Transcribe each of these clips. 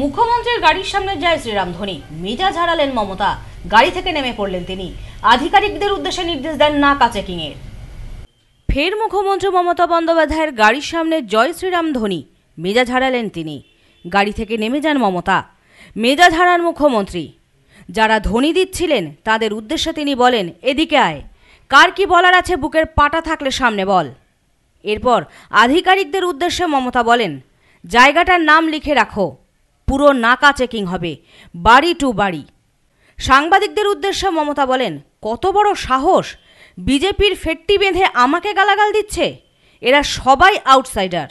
মুখ্যমন্ত্রীর গাড়ির সামনে যায় শ্রীরাম ধোনি মেজা হারালেন মমতা গাড়ি থেকে নেমে পড়লেন তিনি আধিকারিকদের উদ্দেশ্যে নির্দেশ দেন নাকা চেকিংয়ের ফের মুখ্যমন্ত্রী মমতা বন্দ্যোপাধ্যায়ের গাড়ির সামনে জয় শ্রীরাম ধোনি মেজা ঝাড়ালেন তিনি গাড়ি থেকে নেমে যান মমতা মেজা ঝাড়ান মুখ্যমন্ত্রী যারা ধোনি দিচ্ছিলেন তাদের উদ্দেশ্যে তিনি বলেন এদিকে আয় কার কি বলার আছে বুকের পাটা থাকলে সামনে বল এরপর আধিকারিকদের উদ্দেশ্যে মমতা বলেন জায়গাটার নাম লিখে রাখো পুরো নাকা চেকিং হবে বাড়ি টু বাড়ি সাংবাদিকদের উদ্দেশ্যে মমতা বলেন কত বড় সাহস বিজেপির ফেটটি বেঁধে আমাকে গালাগাল দিচ্ছে এরা সবাই আউটসাইডার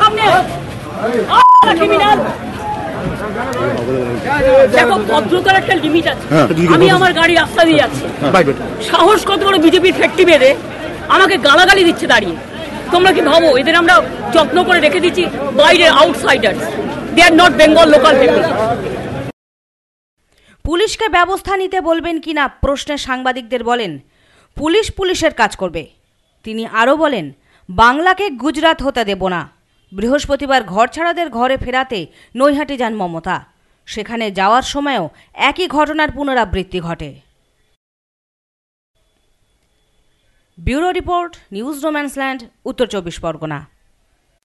সামনে দেখো ভদ্রতার একটা লিমিট আছে হ্যাঁ। আমি আমার গাড়ি রাস্তা দিয়ে যাচ্ছি সাহস কত বড় বিজেপির ফ্যাক্টরি বেঁধে আমাকে গালাগালি দিচ্ছে দাঁড়িয়ে তোমরা কি ভাবো এদের আমরা যত্ন করে রেখে দিচ্ছি বাইরে outsiders they are not Bengal local people পুলিশকে ব্যবস্থা নিতে বলবেন কিনা না প্রশ্নে সাংবাদিকদের বলেন পুলিশ পুলিশের কাজ করবে তিনি আরও বলেন বাংলাকে গুজরাট হতে দেব না বৃহস্পতিবার ঘরছাড়াদের ঘরে ফেরাতে নৈহাটি যান মমতা সেখানে যাওয়ার সময়ও একই ঘটনার পুনরাবৃত্তি ঘটে ব্যুরো রিপোর্ট নিউজ রোম্যান্সল্যান্ড উত্তর চব্বিশ পরগনা